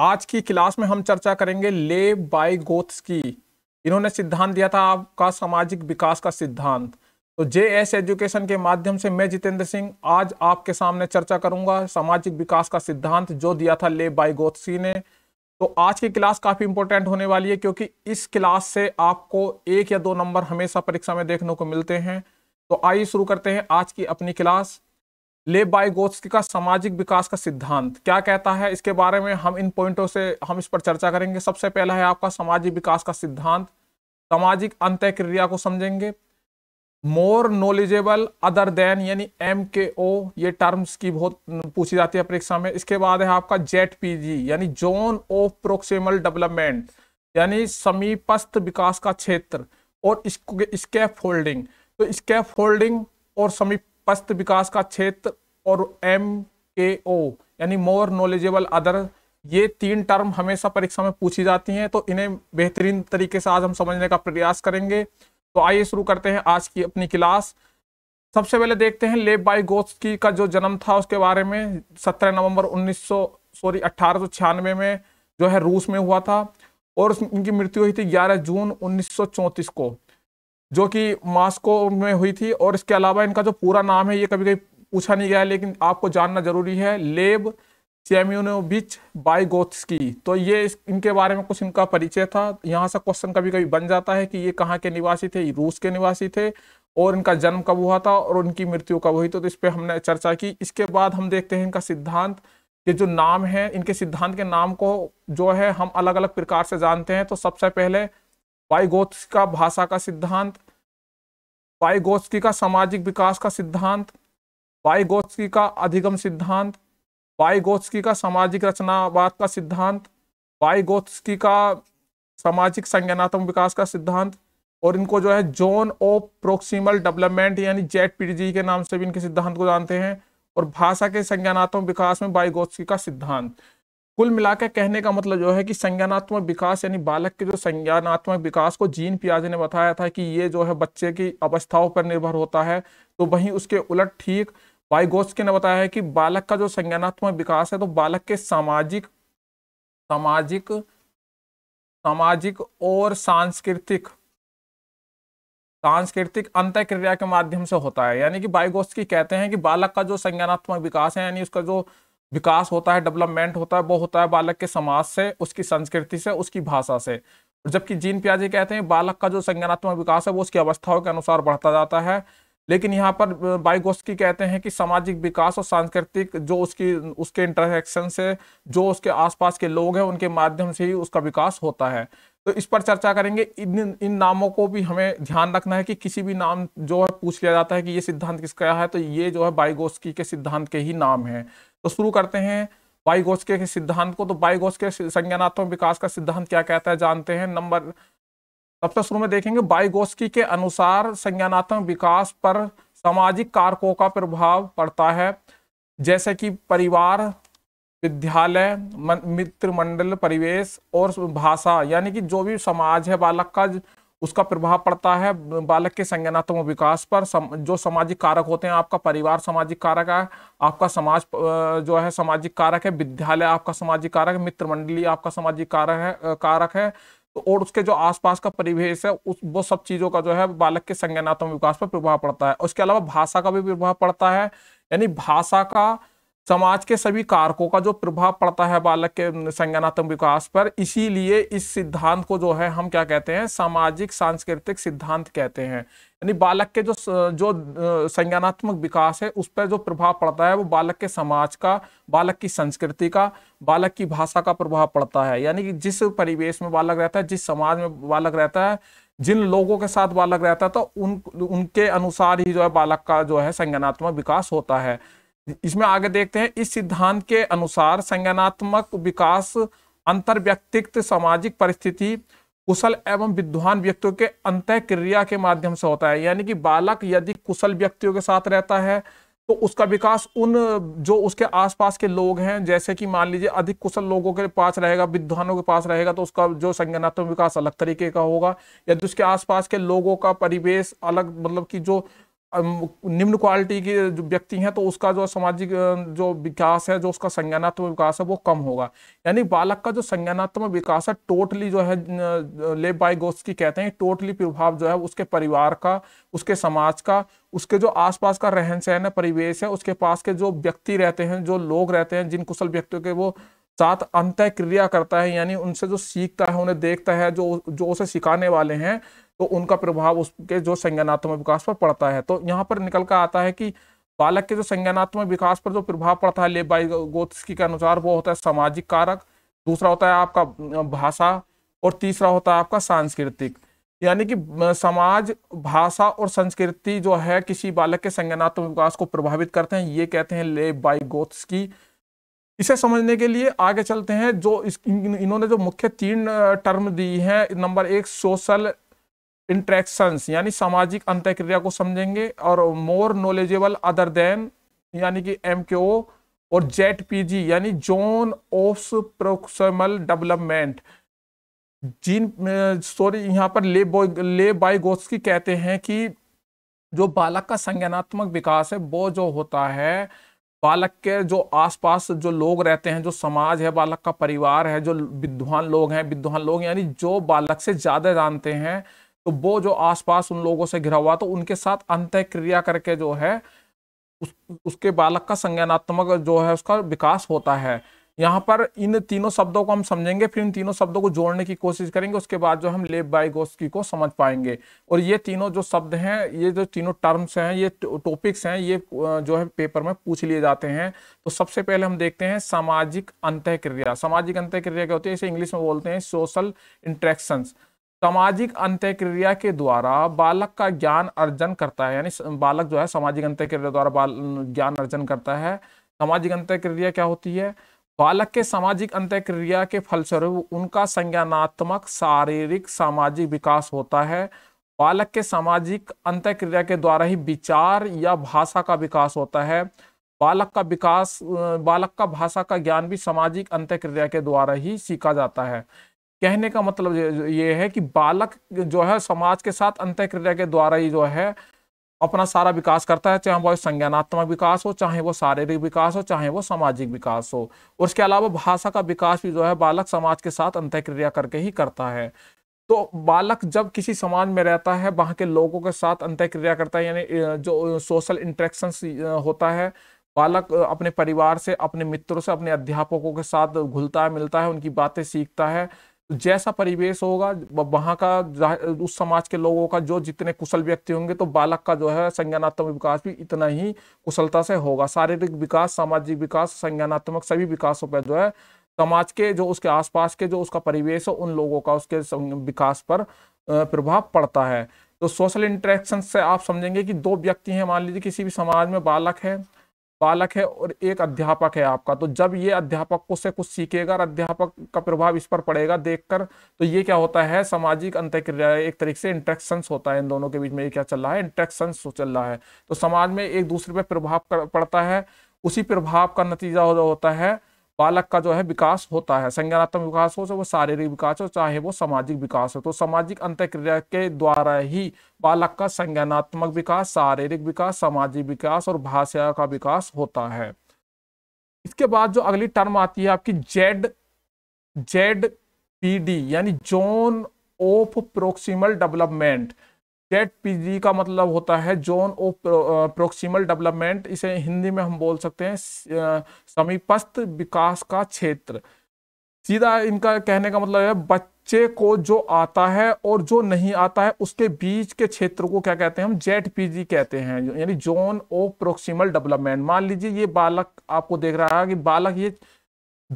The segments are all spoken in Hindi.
आज की क्लास में हम चर्चा करेंगे ले बाय गोथ्स की इन्होंने सिद्धांत दिया था आपका सामाजिक विकास का सिद्धांत तो जे एस एजुकेशन के माध्यम से मैं जितेंद्र सिंह आज आपके सामने चर्चा करूंगा सामाजिक विकास का सिद्धांत जो दिया था ले बाय गोथसी ने तो आज की क्लास काफी इंपॉर्टेंट होने वाली है क्योंकि इस क्लास से आपको एक या दो नंबर हमेशा परीक्षा में देखने को मिलते हैं तो आइए शुरू करते हैं आज की अपनी क्लास ले बाइगोत्स्की का सामाजिक विकास का सिद्धांत क्या कहता है इसके बारे में हम इन पॉइंटों से हम इस पर चर्चा करेंगे सबसे पहला है आपका सामाजिक विकास का सिद्धांत सामाजिक अंत क्रिया को समझेंगे मोर नॉलेजेबल अदर देन यानी एम के ओ ये टर्म्स की बहुत पूछी जाती है परीक्षा में इसके बाद है आपका जेट पी जी यानी जोन ऑफ प्रोक्सीमल डेवलपमेंट यानी समीपस्थ विकास का क्षेत्र और इसके स्केफ होल्डिंग तो इसके होल्डिंग और समीप पस्त विकास का क्षेत्र और एम के ओ यानी मोर नॉलेजेबल अदर ये तीन टर्म हमेशा परीक्षा में पूछी जाती हैं तो इन्हें बेहतरीन तरीके से आज हम समझने का प्रयास करेंगे तो आइए शुरू करते हैं आज की अपनी क्लास सबसे पहले देखते हैं लेब बाई गोस्की का जो जन्म था उसके बारे में 17 नवंबर 1900 सॉरी अट्ठारह में जो है रूस में हुआ था और इनकी मृत्यु हुई थी 11 जून 1934 को जो कि मास्को में हुई थी और इसके अलावा इनका जो पूरा नाम है ये कभी कभी पूछा नहीं गया लेकिन आपको जानना जरूरी है लेब चेम्यूनोविच की तो ये इनके बारे में कुछ इनका परिचय था यहाँ से क्वेश्चन कभी कभी बन जाता है कि ये कहाँ के निवासी थे रूस के निवासी थे और इनका जन्म कब हुआ था और उनकी मृत्यु कब हुई तो, तो इस पर हमने चर्चा की इसके बाद हम देखते हैं इनका सिद्धांत ये जो नाम है इनके सिद्धांत के नाम को जो है हम अलग अलग प्रकार से जानते हैं तो सबसे पहले वाइगोत्स का भाषा का सिद्धांत वाइगोत्सकी का सामाजिक विकास का सिद्धांत वाइगोत्सकी का अधिगम सिद्धांत वाइगोत्सकी का सामाजिक रचनावाद का सिद्धांत वाइगोत्सकी का सामाजिक संज्ञानात्मक विकास का सिद्धांत और इनको जो है जोन ऑफ प्रोक्सीमल डेवलपमेंट यानी जेट पीडीजी के नाम से भी इनके सिद्धांत को जानते हैं और भाषा के संज्ञानात्मक विकास में बाइगोत्सकी का सिद्धांत कुल मिलाकर कहने का मतलब जो है कि संज्ञानात्मक विकास यानी बालक के जो संज्ञानात्मक विकास को जीन पियाजे ने बताया था कि ये जो है बच्चे की अवस्थाओं पर निर्भर होता है तो वहीं उसके उलट ठीक वाइगोस्की ने बताया है कि बालक का जो संज्ञानात्मक विकास है तो बालक के सामाजिक सामाजिक सामाजिक और सांस्कृतिक सांस्कृतिक अंत क्रिया के माध्यम से होता है यानी कि बाइगोस्की कहते हैं कि बालक का जो संज्ञानात्मक विकास है यानी उसका जो विकास होता है डेवलपमेंट होता है वो होता है बालक के समाज से उसकी संस्कृति से उसकी भाषा से जबकि जीन प्याजी कहते हैं बालक का जो संज्ञानात्मक विकास है वो उसकी अवस्थाओं के अनुसार बढ़ता जाता है लेकिन यहाँ पर बाइगोस्की कहते हैं कि सामाजिक विकास और सांस्कृतिक जो उसकी उसके इंटरेक्शन से जो उसके आसपास के लोग हैं उनके माध्यम से ही उसका विकास होता है तो इस पर चर्चा करेंगे इन इन नामों को भी हमें ध्यान रखना है कि किसी भी नाम जो है पूछ लिया जाता है कि ये सिद्धांत किसका है तो ये जो है बाइगोस्की के सिद्धांत के ही नाम है तो शुरू करते हैं बाइगोस्के के सिद्धांत को तो बाइगोस्के संज्ञानात्मक विकास का सिद्धांत क्या कहता है जानते हैं नंबर सबसे शुरू में देखेंगे बाइगोस्की के अनुसार संज्ञानात्मक विकास पर सामाजिक कारकों का प्रभाव पड़ता है जैसे कि परिवार विद्यालय मित्र मंडल परिवेश और भाषा यानी कि जो भी समाज है बालक का उसका प्रभाव पड़ता है बालक के संज्ञानात्मक विकास पर सम, जो सामाजिक कारक होते हैं आपका परिवार सामाजिक कारक है आपका समाज जो है सामाजिक कारक है विद्यालय आपका सामाजिक कारक है मित्र मंडली आपका सामाजिक कारक है कारक है तो और उसके जो आसपास का परिवेश है उस वो सब चीज़ों का जो है बालक के संज्ञानात्मक विकास पर प्रभाव पड़ता है उसके अलावा भाषा का भी प्रभाव पड़ता है यानी भाषा का समाज के सभी कारकों का जो प्रभाव पड़ता है बालक के संज्ञानात्मक विकास पर इसीलिए इस सिद्धांत को जो है हम क्या कहते हैं सामाजिक सांस्कृतिक सिद्धांत कहते हैं यानी बालक के जो जो संज्ञानात्मक विकास है उस पर जो प्रभाव पड़ता है वो बालक के समाज का बालक की संस्कृति का बालक की भाषा का प्रभाव पड़ता है यानी कि जिस परिवेश में बालक रहता है जिस समाज में बालक रहता है जिन लोगों के साथ बालक रहता है तो उन उनके अनुसार ही जो है बालक का जो है संज्ञानात्मक विकास होता है इसमें आगे देखते हैं इस सिद्धांत के अनुसार संज्ञानात्मक विकास अंतर व्यक्तित्व सामाजिक परिस्थिति कुशल एवं विद्वान व्यक्तियों के अंत क्रिया के माध्यम से होता है यानी कि बालक यदि कुशल व्यक्तियों के साथ रहता है तो उसका विकास उन जो उसके आसपास के लोग हैं जैसे कि मान लीजिए अधिक कुशल लोगों के पास रहेगा विद्वानों के पास रहेगा तो उसका जो संज्ञानात्मक विकास अलग तरीके का होगा यदि उसके आसपास के लोगों का परिवेश अलग मतलब कि जो निम्न क्वालिटी के जो व्यक्ति हैं तो उसका जो सामाजिक जो विकास है जो उसका संज्ञानात्मक विकास है वो कम होगा यानी बालक का जो संज्ञानात्मक विकास है टोटली जो है लेब बाय की कहते हैं टोटली प्रभाव जो है उसके परिवार का उसके समाज का उसके जो आसपास का रहन सहन है परिवेश है उसके पास के जो व्यक्ति रहते हैं जो लोग रहते हैं जिन कुशल व्यक्तियों के वो साथ अंत क्रिया करता है यानी उनसे जो सीखता है उन्हें देखता है जो जो उसे सिखाने वाले हैं तो उनका प्रभाव उसके जो संज्ञानात्मक विकास पर पड़ता है तो यहाँ पर निकल कर आता है कि बालक के जो संज्ञानात्मक विकास पर जो प्रभाव पड़ता है लेबाई गोत्सकी के अनुसार वो होता है सामाजिक कारक दूसरा होता है आपका भाषा और तीसरा होता है आपका सांस्कृतिक यानी कि समाज भाषा और संस्कृति जो है किसी बालक के संज्ञानात्मक विकास को प्रभावित करते हैं ये कहते हैं ले बाई गोत्स्की इसे समझने के लिए आगे चलते हैं जो इस इन्होंने जो मुख्य तीन टर्म दी हैं नंबर एक सोशल इंट्रैक्शन यानी सामाजिक अंतक्रिया को समझेंगे और मोर नॉलेजेबल अदर देन यानी कि एम और जेट पी यानी जोन ऑफ प्रोक्सिमल डेवलपमेंट जीन सॉरी यहाँ पर ले बॉय ले बाई की कहते हैं कि जो बालक का संज्ञानात्मक विकास है वो जो होता है बालक के जो आसपास जो लोग रहते हैं जो समाज है बालक का परिवार है जो विद्वान लोग हैं विद्वान लोग यानी जो बालक से ज़्यादा जानते हैं तो वो जो आसपास उन लोगों से घिरा हुआ तो उनके साथ अंत क्रिया करके जो है उस, उसके बालक का संज्ञानात्मक जो है उसका विकास होता है यहाँ पर इन तीनों शब्दों को हम समझेंगे फिर इन तीनों शब्दों को जोड़ने की कोशिश करेंगे उसके बाद जो हम लेब बाई गोस्की को समझ पाएंगे और ये तीनों जो शब्द हैं ये जो तीनों टर्म्स हैं ये टॉपिक्स हैं ये जो है पेपर में पूछ लिए जाते हैं तो सबसे पहले हम देखते हैं सामाजिक अंत्यक्रिया सामाजिक अंत्यक्रिया क्या होती है इसे इंग्लिश में बोलते हैं सोशल इंट्रैक्शंस सामाजिक अंत्यक्रिया के द्वारा बालक का ज्ञान अर्जन करता है यानी बालक जो है सामाजिक अंत्यक्रिया द्वारा बाल ज्ञान अर्जन करता है सामाजिक अंत्यक्रिया क्या होती है बालक के सामाजिक अंत्यक्रिया के फलस्वरूप उनका संज्ञानात्मक शारीरिक सामाजिक विकास होता है बालक के सामाजिक अंत्यक्रिया के द्वारा ही विचार या भाषा का विकास होता है बालक का विकास बालक का भाषा का ज्ञान भी सामाजिक अंत्यक्रिया के द्वारा ही सीखा जाता है कहने का मतलब ये है कि बालक जो है समाज के साथ अंत क्रिया के द्वारा ही जो है अपना सारा विकास करता है चाहे वह संज्ञानात्मक विकास हो चाहे वो शारीरिक विकास हो चाहे वो सामाजिक विकास हो उसके अलावा भाषा का विकास भी जो है बालक समाज के साथ अंत क्रिया करके ही करता है तो बालक जब किसी समाज में रहता है वहाँ के लोगों के साथ अंत क्रिया करता है यानी जो सोशल इंट्रैक्शन होता है बालक अपने परिवार से अपने मित्रों से अपने अध्यापकों के साथ घुलता है मिलता है उनकी बातें सीखता है जैसा परिवेश होगा वहाँ का उस समाज के लोगों का जो जितने कुशल व्यक्ति होंगे तो बालक का जो है संज्ञानात्मक विकास भी इतना ही कुशलता से होगा शारीरिक विकास सामाजिक विकास संज्ञानात्मक सभी विकासों पर जो है समाज के जो उसके आसपास के जो उसका परिवेश हो उन लोगों का उसके विकास पर प्रभाव पड़ता है तो सोशल इंट्रैक्शन से आप समझेंगे कि दो व्यक्ति हैं मान लीजिए किसी भी समाज में बालक है बालक है और एक अध्यापक है आपका तो जब ये अध्यापक को से कुछ सीखेगा और अध्यापक का प्रभाव इस पर पड़ेगा देखकर तो ये क्या होता है सामाजिक अंतक्रिया एक तरीके से इंट्रेक्शंस होता है इन दोनों के बीच में ये क्या चल रहा है इंट्रेक्शन चल रहा है तो समाज में एक दूसरे पर प्रभाव पड़ता है उसी प्रभाव का नतीजा होता है बालक का जो है विकास होता है संज्ञानात्मक विकास हो चाहे वो शारीरिक विकास हो चाहे वो सामाजिक विकास हो तो सामाजिक अंत्यक्रिया के द्वारा ही बालक का संज्ञानात्मक विकास शारीरिक विकास सामाजिक विकास और भाषा का विकास होता है इसके बाद जो अगली टर्म आती है आपकी जेड जेड पी डी यानी zone of proximal development Z PG का मतलब होता है जोन ऑफ प्रोक्सीमल डेवलपमेंट इसे हिंदी में हम बोल सकते हैं समीपस्थ विकास का क्षेत्र सीधा इनका कहने का मतलब है बच्चे को जो आता है और जो नहीं आता है उसके बीच के क्षेत्र को क्या कहते हैं हम जेट पीजी कहते हैं यानी जोन ऑफ प्रोक्सीमल डेवलपमेंट मान लीजिए ये बालक आपको देख रहा है कि बालक ये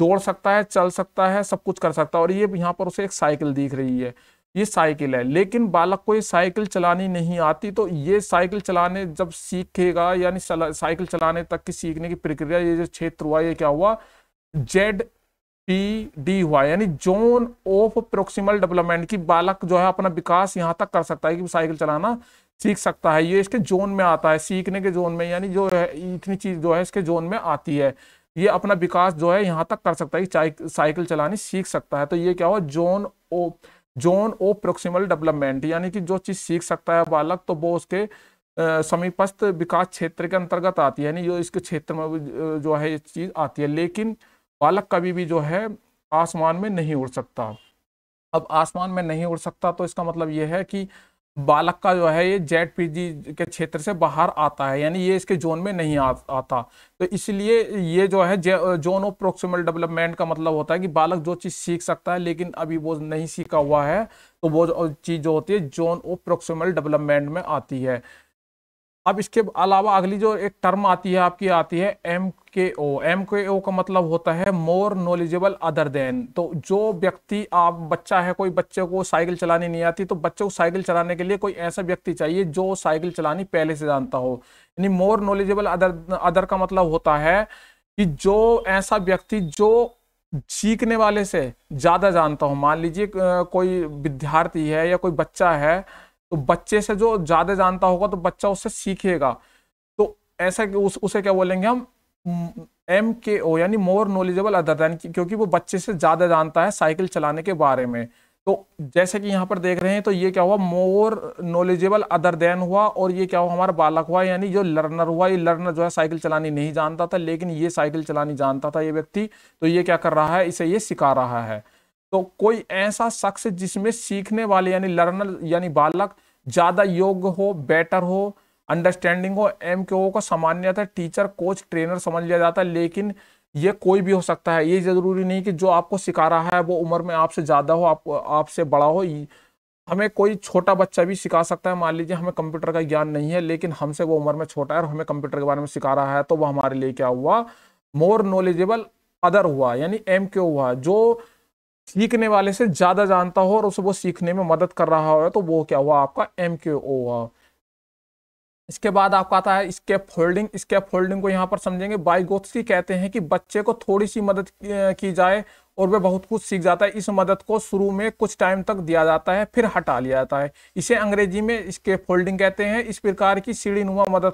दौड़ सकता है चल सकता है सब कुछ कर सकता है और ये यहाँ पर उसे एक साइकिल दिख रही है ये साइकिल है लेकिन बालक को ये साइकिल चलानी नहीं आती तो ये साइकिल चलाने जब सीखेगा यानी साइकिल चलाने तक की सीखने की प्रक्रिया ये जो क्षेत्र हुआ ये क्या हुआ जेड पी डी हुआ यानी जोन ऑफ प्रोक्सीमल डेवलपमेंट की बालक जो है अपना विकास यहाँ तक कर सकता है कि साइकिल चलाना सीख सकता है ये इसके जोन में आता है सीखने के जोन में यानी जो है इतनी चीज जो है इसके जोन में आती है ये अपना विकास जो है यहाँ तक कर सकता है कि साइकिल चलानी सीख सकता है तो ये क्या हुआ zone of zone of proximal development यानी कि जो चीज सीख सकता है बालक तो वो उसके समीपस्थ विकास क्षेत्र के अंतर्गत आती है यानी जो इसके क्षेत्र में जो है ये चीज आती है लेकिन बालक कभी भी जो है आसमान में नहीं उड़ सकता अब आसमान में नहीं उड़ सकता तो इसका मतलब यह है कि बालक का जो है ये जेड पीजी के क्षेत्र से बाहर आता है यानी ये इसके जोन में नहीं आ, आता तो इसलिए ये जो है जोन ऑफ प्रोक्सीमल डेवलपमेंट का मतलब होता है कि बालक जो चीज़ सीख सकता है लेकिन अभी वो नहीं सीखा हुआ है तो वो चीज़ जो होती है जोन ऑफ प्रोक्सीमल डेवलपमेंट में आती है अब इसके अलावा अगली जो एक टर्म आती है आपकी आती है M K O M K ओ का मतलब होता है मोर नॉलेजेबल अदर देन तो जो व्यक्ति आप बच्चा है कोई बच्चे को साइकिल चलानी नहीं आती तो बच्चे को साइकिल चलाने के लिए कोई ऐसा व्यक्ति चाहिए जो साइकिल चलानी पहले से जानता हो यानी मोर नॉलेजेबल अदर अदर का मतलब होता है कि जो ऐसा व्यक्ति जो सीखने वाले से ज़्यादा जानता हो मान लीजिए कोई विद्यार्थी है या कोई बच्चा है तो बच्चे से जो ज़्यादा जानता होगा तो बच्चा उससे सीखेगा तो ऐसा उस, उसे क्या बोलेंगे हम एम के ओ यानी मोर नॉलेजेबल अदर दैन क्योंकि वो बच्चे से ज़्यादा जानता है साइकिल चलाने के बारे में तो जैसे कि यहाँ पर देख रहे हैं तो ये क्या हुआ मोर नॉलेजेबल अदर देन हुआ और ये क्या हुआ हमारा बालक हुआ यानी जो लर्नर हुआ ये लर्नर जो है साइकिल चलानी नहीं जानता था लेकिन ये साइकिल चलानी जानता था ये व्यक्ति तो ये क्या कर रहा है इसे ये सिखा रहा है तो कोई ऐसा शख्स जिसमें सीखने वाले यानी लर्नर यानी बालक ज़्यादा योग्य हो बेटर हो अंडरस्टैंडिंग हो एम के ओ को सामान्यतः टीचर कोच ट्रेनर समझ लिया जाता है लेकिन ये कोई भी हो सकता है ये ज़रूरी नहीं कि जो आपको सिखा रहा है वो उम्र में आपसे ज़्यादा हो आप आपसे बड़ा हो हमें कोई छोटा बच्चा भी सिखा सकता है मान लीजिए हमें कंप्यूटर का ज्ञान नहीं है लेकिन हमसे वो उम्र में छोटा है और हमें कंप्यूटर के बारे में सिखा रहा है तो वो हमारे लिए क्या हुआ मोर नॉलेजेबल अदर हुआ यानी एम क्यू हुआ जो सीखने वाले से ज़्यादा जानता हो और उसे वो सीखने में मदद कर रहा हो तो वो क्या हुआ आपका एम क्यू ओ हुआ इसके बाद आपका आता है स्केप होल्डिंग स्केप होल्डिंग को यहाँ पर समझेंगे बाइगोत्सी कहते हैं कि बच्चे को थोड़ी सी मदद की जाए और वह बहुत कुछ सीख जाता है इस मदद को शुरू में कुछ टाइम तक दिया जाता है फिर हटा लिया जाता है इसे अंग्रेजी में स्केप होल्डिंग कहते हैं इस प्रकार की सीढ़ी नुमा मदद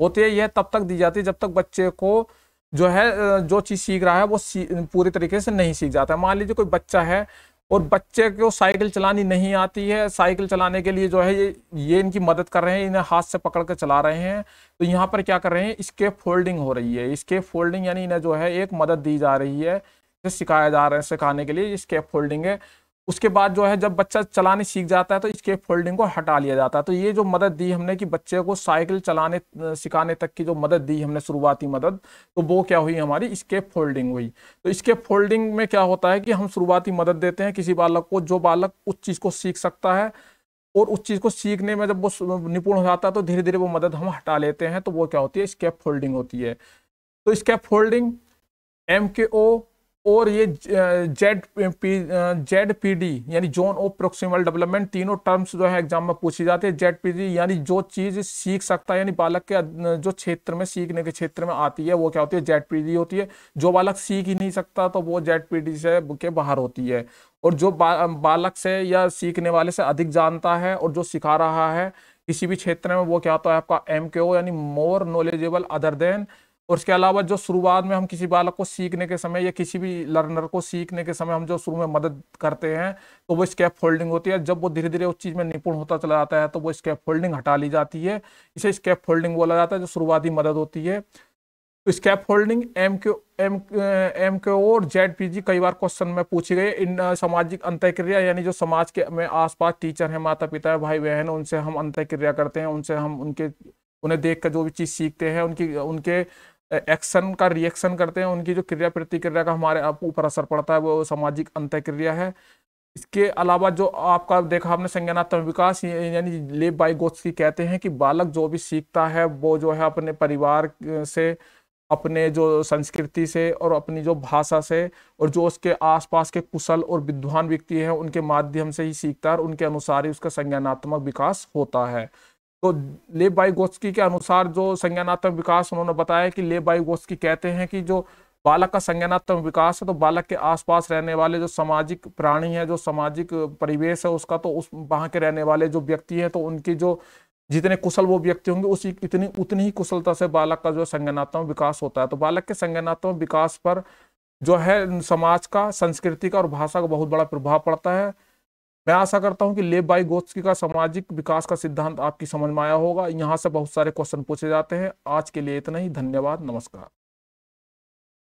होती है यह तब तक दी जाती है जब तक बच्चे को जो है जो चीज़ सीख रहा है वो पूरी तरीके से नहीं सीख जाता है मान लीजिए कोई बच्चा है और बच्चे को साइकिल चलानी नहीं आती है साइकिल चलाने के लिए जो है ये ये इनकी मदद कर रहे हैं इन्हें हाथ से पकड़ कर चला रहे हैं तो यहाँ पर क्या कर रहे हैं इसके फोल्डिंग हो रही है इसके फोल्डिंग यानी इन्हें जो है एक मदद दी जा रही है सिखाया जा रहा है सिखाने के लिए इसके फोल्डिंग है उसके बाद जो है जब बच्चा चलाने सीख जाता है तो इसके फोल्डिंग को हटा लिया जाता है तो ये जो मदद दी हमने कि बच्चे को साइकिल चलाने सिखाने तक की जो मदद दी हमने शुरुआती मदद तो वो क्या हुई हमारी इसके फोल्डिंग हुई तो इसके फोल्डिंग में क्या होता है कि हम शुरुआती मदद देते हैं किसी बालक को जो बालक उस चीज़ को सीख सकता है और उस चीज़ को सीखने में जब वो निपुण हो जाता है तो धीरे धीरे वो मदद हम हटा लेते हैं तो वो क्या होती है स्केप फोल्डिंग होती है तो escape folding M K O और ये Z P Z P D यानी जोन ऑफ प्रोक्सीमल डेवलपमेंट तीनों टर्म्स जो है एग्जाम में पूछी जाती है जेड पी डी यानी जो चीज़ सीख सकता है यानी बालक के जो क्षेत्र में सीखने के क्षेत्र में आती है वो क्या होती है जेड पी डी होती है जो बालक सीख ही नहीं सकता तो वो जेड पी डी से के बाहर होती है और जो बा, बालक से या सीखने वाले से अधिक जानता है और जो सिखा रहा है किसी भी क्षेत्र में वो क्या होता है आपका एम के ओ यानी मोर नॉलेजेबल अदर देन और उसके अलावा जो शुरुआत में हम किसी बालक को सीखने के समय या किसी भी लर्नर को सीखने के समय हम जो शुरू में मदद करते हैं तो वो स्कैप फोल्डिंग होती है जब वो धीरे धीरे उस चीज़ में निपुण होता चला जाता है तो वो स्कैप फोल्डिंग हटा ली जाती है इसे स्कैप फोल्डिंग बोला जाता है जो शुरुआती मदद होती है तो scaffolding M Q M M Q और जेड पी जी कई बार क्वेश्चन में पूछी गई इन सामाजिक अंत्यक्रिया यानी जो समाज के में आसपास टीचर हैं माता पिता है भाई बहन उनसे हम अंत्यक्रिया करते हैं उनसे हम उनके उन्हें देख कर जो भी चीज़ सीखते हैं उनकी उनके एक्शन का रिएक्शन करते हैं उनकी जो क्रिया प्रतिक्रिया का हमारे आप ऊपर असर पड़ता है वो सामाजिक क्रिया है इसके अलावा जो आपका देखा आपने संज्ञानात्मक विकास यानी लेप बाई की कहते हैं कि बालक जो भी सीखता है वो जो है अपने परिवार से अपने जो संस्कृति से और अपनी जो भाषा से और जो उसके आसपास के कुशल और विद्वान व्यक्ति हैं उनके माध्यम से ही सीखता है और उनके अनुसार ही उसका संज्ञानात्मक विकास होता है तो लेब बाई गोस्की के अनुसार जो संज्ञानात्मक विकास उन्होंने बताया कि लेब बाई गोस्की कहते हैं कि जो बालक का संज्ञानात्मक विकास है तो बालक के आसपास रहने वाले जो सामाजिक प्राणी है जो सामाजिक परिवेश है उसका तो उस वहाँ के रहने वाले जो व्यक्ति हैं तो उनकी जो जितने कुशल वो व्यक्ति होंगे उसी इतनी उतनी ही कुशलता से बालक का जो संज्ञानात्मक विकास होता है तो बालक के संज्ञानात्मक विकास पर जो है समाज का संस्कृति का और भाषा का बहुत बड़ा प्रभाव पड़ता है मैं आशा करता हूं कि लेब बाई गोस्की का सामाजिक विकास का सिद्धांत आपकी समझ में आया होगा यहाँ से बहुत सारे क्वेश्चन पूछे जाते हैं आज के लिए इतना ही धन्यवाद नमस्कार